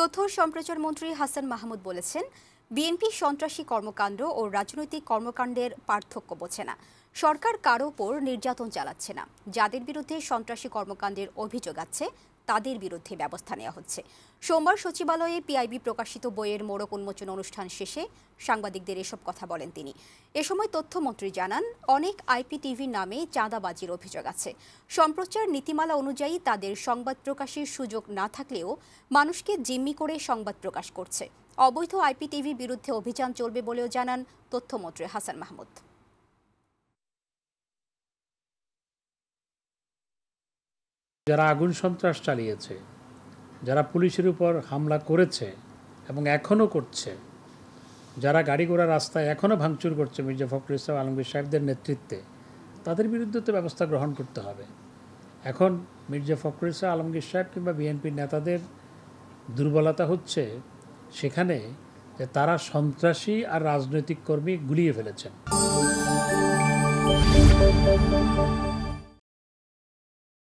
তথ্য সম্প্রচার মন্ত্রী হাসান মাহমুদ বলেছেন বিএনপি সন্ত্রাসী কর্মকাণ্ড ও রাজনৈতিক কর্মকাণ্ডের পার্থক্য বোঝে না সরকার কারো ওপর নির্যাতন চালাচ্ছে না যাদের বিরুদ্ধে সন্ত্রাসী কর্মকাণ্ডের অভিযোগ আছে তাদের বিরুদ্ধে ব্যবস্থা নেওয়া হচ্ছে সোমবার সচিবালয়ে পিআইবি প্রকাশিত বইয়ের মোড়ক উন্মোচন অনুষ্ঠান শেষে সাংবাদিকদের এসব কথা বলেন তিনি এ সময় তথ্যমন্ত্রী জানান অনেক আইপি টিভির নামে চাঁদাবাজির অভিযোগ আছে সম্প্রচার নীতিমালা অনুযায়ী তাদের সংবাদ প্রকাশের সুযোগ না থাকলেও মানুষকে জিম্মি করে সংবাদ প্রকাশ করছে অবৈধ আইপিটিভির বিরুদ্ধে অভিযান চলবে বলেও জানান তথ্যমন্ত্রী হাসান মাহমুদ যারা আগুন সন্ত্রাস চালিয়েছে যারা পুলিশের উপর হামলা করেছে এবং এখনও করছে যারা গাড়ি ঘোড়া রাস্তায় এখনও ভাঙচুর করছে মির্জা ফখরুল ইসলাম আলমগীর সাহেবদের নেতৃত্বে তাদের বিরুদ্ধে তো ব্যবস্থা গ্রহণ করতে হবে এখন মির্জা ফখরুল ইসলাম আলমগীর সাহেব কিংবা বিএনপির নেতাদের দুর্বলতা হচ্ছে সেখানে যে তারা সন্ত্রাসী আর রাজনৈতিক কর্মী গুলিয়ে ফেলেছেন